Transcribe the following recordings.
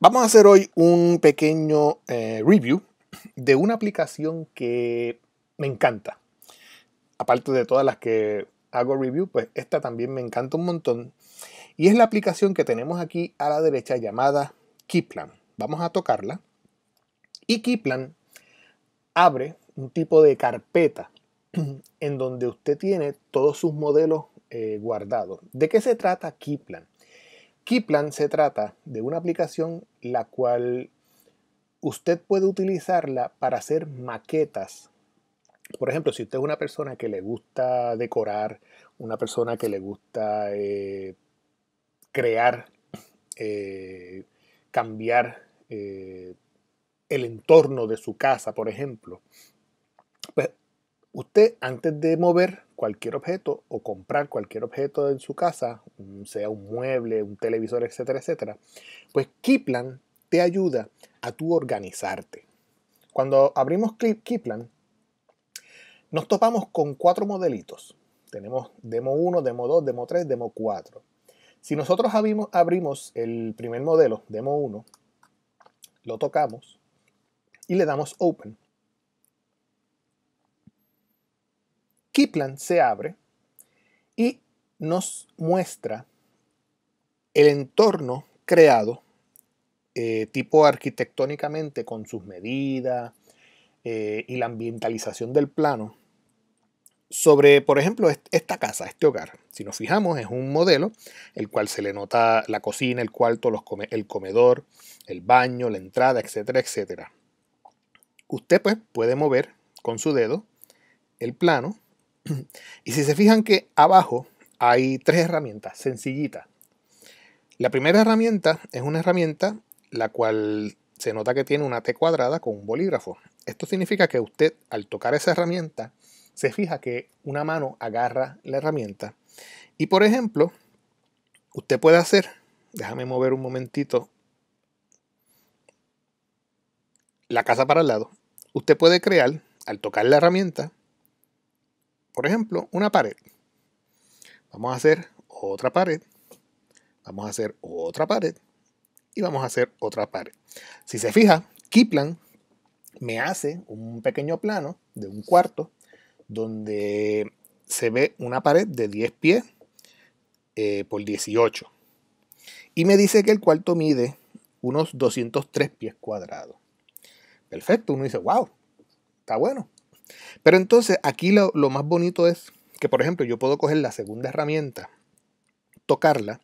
Vamos a hacer hoy un pequeño eh, review de una aplicación que me encanta. Aparte de todas las que hago review, pues esta también me encanta un montón. Y es la aplicación que tenemos aquí a la derecha llamada Kiplan. Vamos a tocarla. Y Kiplan abre un tipo de carpeta en donde usted tiene todos sus modelos eh, guardados. ¿De qué se trata Kiplan? Keyplan se trata de una aplicación la cual usted puede utilizarla para hacer maquetas. Por ejemplo, si usted es una persona que le gusta decorar, una persona que le gusta eh, crear, eh, cambiar eh, el entorno de su casa, por ejemplo, pues Usted antes de mover cualquier objeto o comprar cualquier objeto en su casa, sea un mueble, un televisor, etcétera, etcétera, pues Kiplan te ayuda a tu organizarte. Cuando abrimos Kiplan, nos topamos con cuatro modelitos. Tenemos demo 1, demo 2, demo 3, demo 4. Si nosotros abrimos, abrimos el primer modelo, demo 1, lo tocamos y le damos open Kipland se abre y nos muestra el entorno creado, eh, tipo arquitectónicamente, con sus medidas eh, y la ambientalización del plano, sobre, por ejemplo, esta casa, este hogar. Si nos fijamos, es un modelo, el cual se le nota la cocina, el cuarto, el comedor, el baño, la entrada, etcétera, etcétera. Usted pues puede mover con su dedo el plano Y si se fijan que abajo hay tres herramientas sencillitas. La primera herramienta es una herramienta la cual se nota que tiene una T cuadrada con un bolígrafo. Esto significa que usted al tocar esa herramienta se fija que una mano agarra la herramienta. Y por ejemplo, usted puede hacer, déjame mover un momentito la casa para el lado, usted puede crear, al tocar la herramienta, por ejemplo, una pared. Vamos a hacer otra pared. Vamos a hacer otra pared. Y vamos a hacer otra pared. Si se fija, Kiplan me hace un pequeño plano de un cuarto donde se ve una pared de 10 pies eh, por 18. Y me dice que el cuarto mide unos 203 pies cuadrados. Perfecto, uno dice, wow, está bueno. Pero entonces aquí lo, más bonito es que, por ejemplo, yo puedo coger la segunda herramienta, tocarla,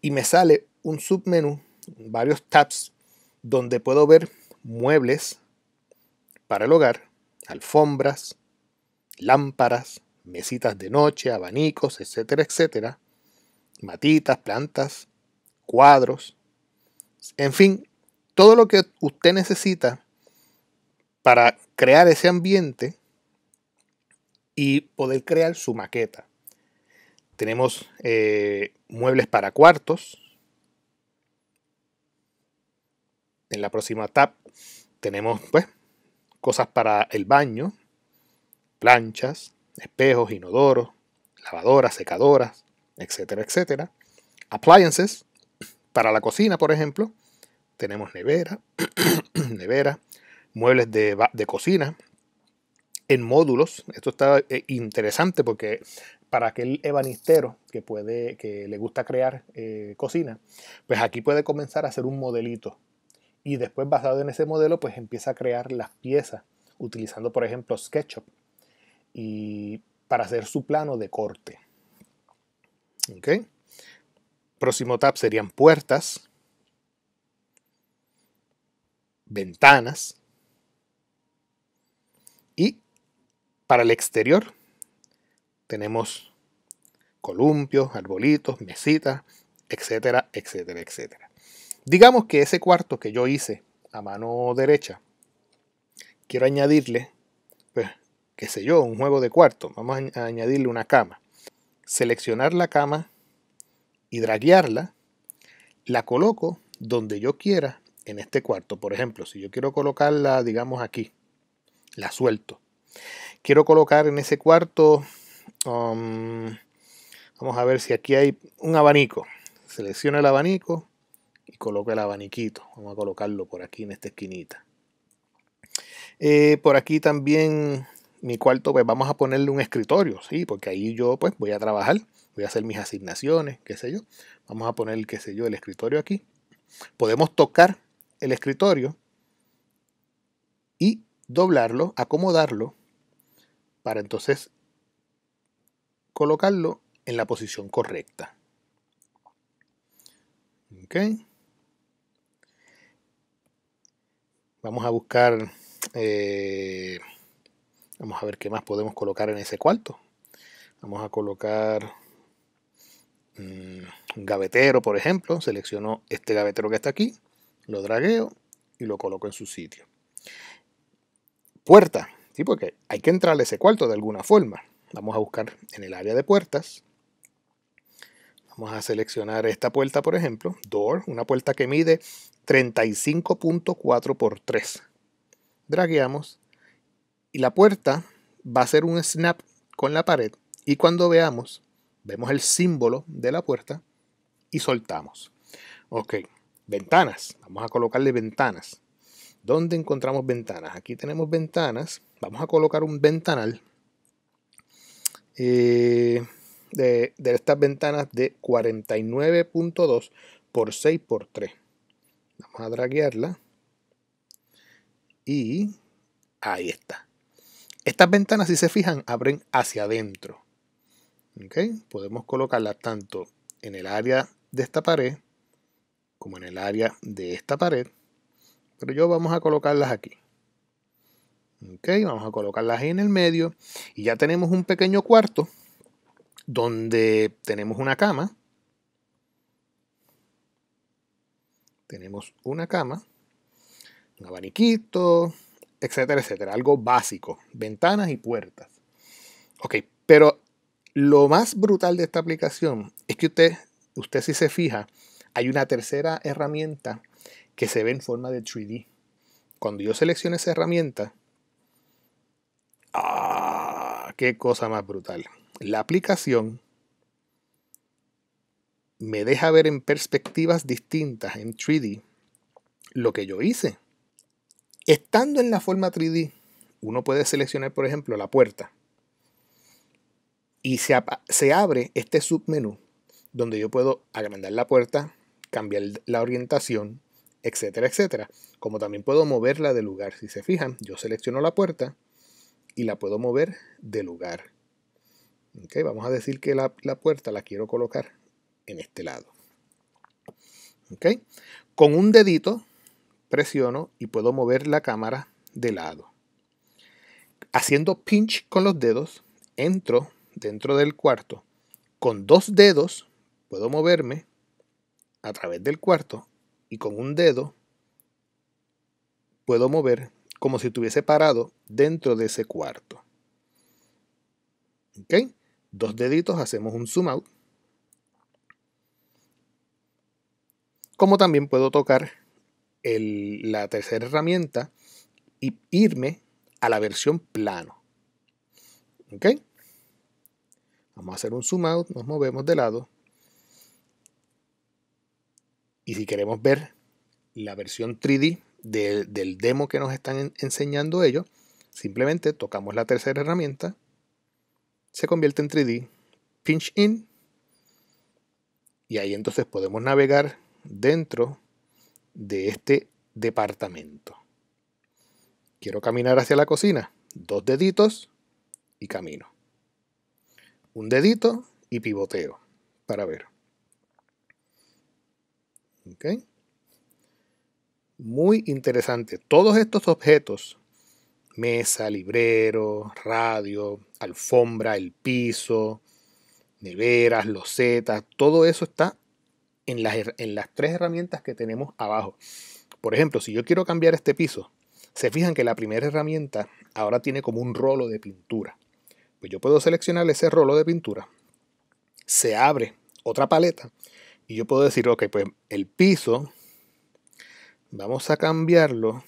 y me sale un submenú, varios tabs, donde puedo ver muebles para el hogar, alfombras, lámparas, mesitas de noche, abanicos, etcétera, etcétera, matitas, plantas, cuadros, en fin, todo lo que usted necesita para crear ese ambiente y poder crear su maqueta. Tenemos eh, muebles para cuartos. En la próxima tab tenemos pues, cosas para el baño, planchas, espejos, inodoros, lavadoras, secadoras, etcétera, etcétera. Appliances, para la cocina, por ejemplo, tenemos nevera, nevera, muebles de, cocina en módulos. Esto está eh, interesante porque para aquel ebanistero que puede, que le gusta crear eh, cocina, pues aquí puede comenzar a hacer un modelito. Y después, basado en ese modelo, pues empieza a crear las piezas, utilizando, por ejemplo, SketchUp. Y para hacer su plano de corte. Próximo tab serían puertas, ventanas, Para el exterior tenemos columpios, arbolitos, mesitas, etcétera, etcétera, etcétera. Digamos que ese cuarto que yo hice a mano derecha, quiero añadirle, pues, qué sé yo, un juego de cuarto. Vamos a añadirle una cama. Seleccionar la cama y draguearla. La coloco donde yo quiera en este cuarto. Por ejemplo, si yo quiero colocarla, digamos, aquí, la suelto quiero colocar en ese cuarto, um, vamos a ver si aquí hay un abanico. Selecciono el abanico y coloco el abaniquito. Vamos a colocarlo por aquí en esta esquinita. Eh, por aquí también mi cuarto, pues vamos a ponerle un escritorio, ¿sí? Porque ahí yo pues voy a trabajar, voy a hacer mis asignaciones, qué sé yo. Vamos a poner, qué sé yo, el escritorio aquí. Podemos tocar el escritorio y doblarlo, acomodarlo para entonces colocarlo en la posición correcta. Vamos a buscar, eh, vamos a ver qué más podemos colocar en ese cuarto. Vamos a colocar mm, un gavetero, por ejemplo. Selecciono este gavetero que está aquí, lo dragueo y lo coloco en su sitio. Puerta. Sí, porque hay que entrar a ese cuarto de alguna forma. Vamos a buscar en el área de puertas. Vamos a seleccionar esta puerta, por ejemplo, door, una puerta que mide 35.4 por 3. Dragueamos y la puerta va a hacer un snap con la pared y cuando veamos, vemos el símbolo de la puerta y soltamos. Ok, ventanas. Vamos a colocarle ventanas. ¿Dónde encontramos ventanas? Aquí tenemos ventanas. Vamos a colocar un ventanal eh, de, estas ventanas de 49.2 por 6 por 3. Vamos a draguearla. Y ahí está. Estas ventanas, si se fijan, abren hacia adentro. Podemos colocarla tanto en el área de esta pared como en el área de esta pared. Pero yo vamos a colocarlas aquí. Ok, vamos a colocarlas ahí en el medio. Y ya tenemos un pequeño cuarto donde tenemos una cama. Tenemos una cama, un abaniquito, etcétera, etcétera. Algo básico. Ventanas y puertas. Ok, pero lo más brutal de esta aplicación es que usted, usted si se fija, hay una tercera herramienta que se ve en forma de 3D. Cuando yo seleccione esa herramienta, ¡ah! ¡Qué cosa más brutal! La aplicación me deja ver en perspectivas distintas en 3D lo que yo hice. Estando en la forma 3D, uno puede seleccionar, por ejemplo, la puerta. Y se, se abre este submenú donde yo puedo agrandar la puerta, cambiar la orientación, etcétera, etcétera. Como también puedo moverla de lugar. Si se fijan, yo selecciono la puerta y la puedo mover de lugar. vamos a decir que la, puerta la quiero colocar en este lado. Con un dedito presiono y puedo mover la cámara de lado. Haciendo pinch con los dedos, entro dentro del cuarto. Con dos dedos puedo moverme a través del cuarto y con un dedo puedo mover como si estuviese parado dentro de ese cuarto. ¿Ok? Dos deditos, hacemos un zoom out. Como también puedo tocar la tercera herramienta y irme a la versión plano. ¿Ok? Vamos a hacer un zoom out, nos movemos de lado. Y si queremos ver la versión 3D del demo que nos están enseñando ellos, simplemente tocamos la tercera herramienta, se convierte en 3D, pinch in, y ahí entonces podemos navegar dentro de este departamento. Quiero caminar hacia la cocina, dos deditos y camino. Un dedito y pivoteo para ver. Muy interesante. Todos estos objetos, mesa, librero, radio, alfombra, el piso, neveras, losetas, todo eso está en las, en las tres herramientas que tenemos abajo. Por ejemplo, si yo quiero cambiar este piso, se fijan que la primera herramienta ahora tiene como un rolo de pintura. Pues yo puedo seleccionar ese rolo de pintura. Se abre otra paleta y yo puedo decir, ok, pues el piso, vamos a cambiarlo.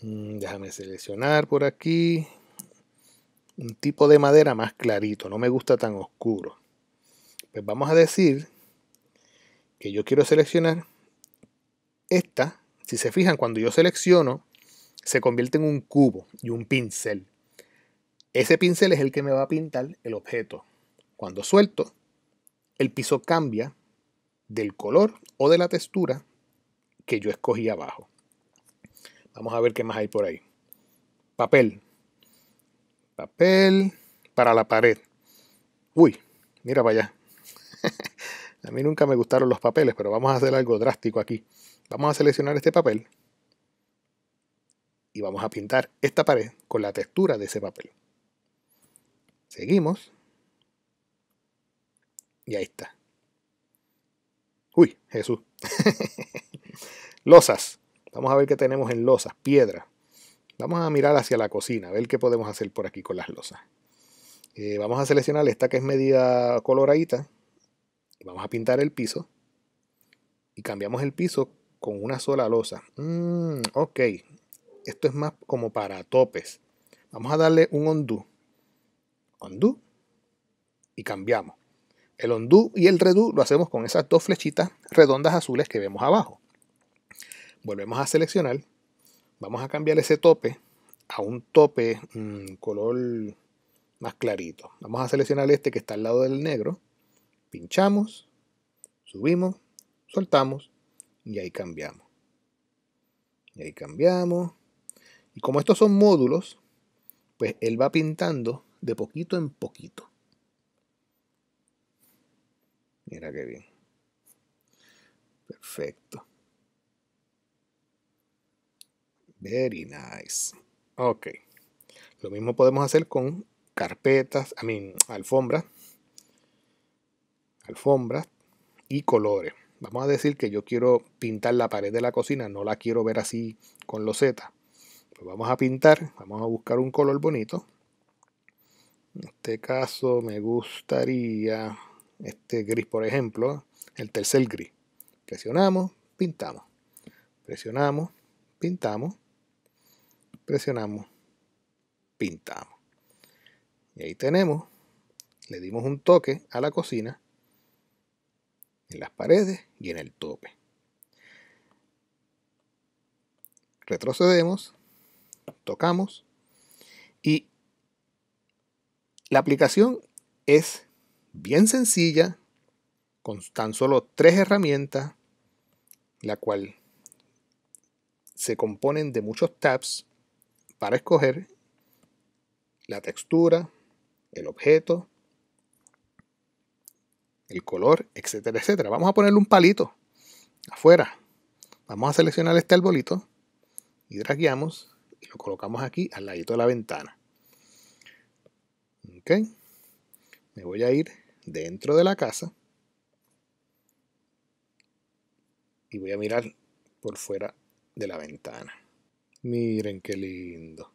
Mm, déjame seleccionar por aquí un tipo de madera más clarito, no me gusta tan oscuro. Pues vamos a decir que yo quiero seleccionar esta. Si se fijan, cuando yo selecciono, se convierte en un cubo y un pincel. Ese pincel es el que me va a pintar el objeto. Cuando suelto, el piso cambia del color o de la textura que yo escogí abajo. Vamos a ver qué más hay por ahí. Papel. Papel para la pared. Uy, mira para allá. a mí nunca me gustaron los papeles, pero vamos a hacer algo drástico aquí. Vamos a seleccionar este papel y vamos a pintar esta pared con la textura de ese papel. Seguimos y ahí está. Uy, Jesús. losas. Vamos a ver qué tenemos en losas. Piedra. Vamos a mirar hacia la cocina, a ver qué podemos hacer por aquí con las losas. Eh, vamos a seleccionar esta que es media coloradita. Vamos a pintar el piso. Y cambiamos el piso con una sola losa. Mm, ok. Esto es más como para topes. Vamos a darle un undo. Undo. Y cambiamos. El undo y el redo lo hacemos con esas dos flechitas redondas azules que vemos abajo. Volvemos a seleccionar. Vamos a cambiar ese tope a un tope mm, color más clarito. Vamos a seleccionar este que está al lado del negro. Pinchamos, subimos, soltamos y ahí cambiamos. Y ahí cambiamos. Y como estos son módulos, pues él va pintando de poquito en poquito. Mira qué bien. Perfecto. Very nice. Ok. Lo mismo podemos hacer con carpetas, a mí alfombras. Alfombras y colores. Vamos a decir que yo quiero pintar la pared de la cocina, no la quiero ver así con los Pues vamos a pintar, vamos a buscar un color bonito. En este caso me gustaría este gris por ejemplo, el tercer gris. Presionamos, pintamos. Presionamos, pintamos. Presionamos, pintamos. Y ahí tenemos, le dimos un toque a la cocina, en las paredes y en el tope. Retrocedemos, tocamos y la aplicación es bien sencilla, con tan solo tres herramientas, la cual se componen de muchos tabs para escoger la textura, el objeto, el color, etcétera, etcétera. Vamos a ponerle un palito afuera. Vamos a seleccionar este arbolito y dragueamos y lo colocamos aquí al ladito de la ventana. ¿Ok? Me voy a ir dentro de la casa y voy a mirar por fuera de la ventana. Miren qué lindo.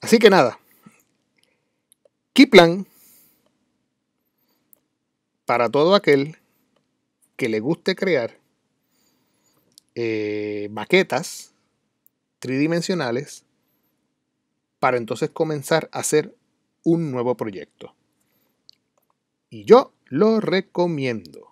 Así que nada, Kiplan para todo aquel que le guste crear eh, maquetas tridimensionales para entonces comenzar a hacer un nuevo proyecto. Y yo lo recomiendo.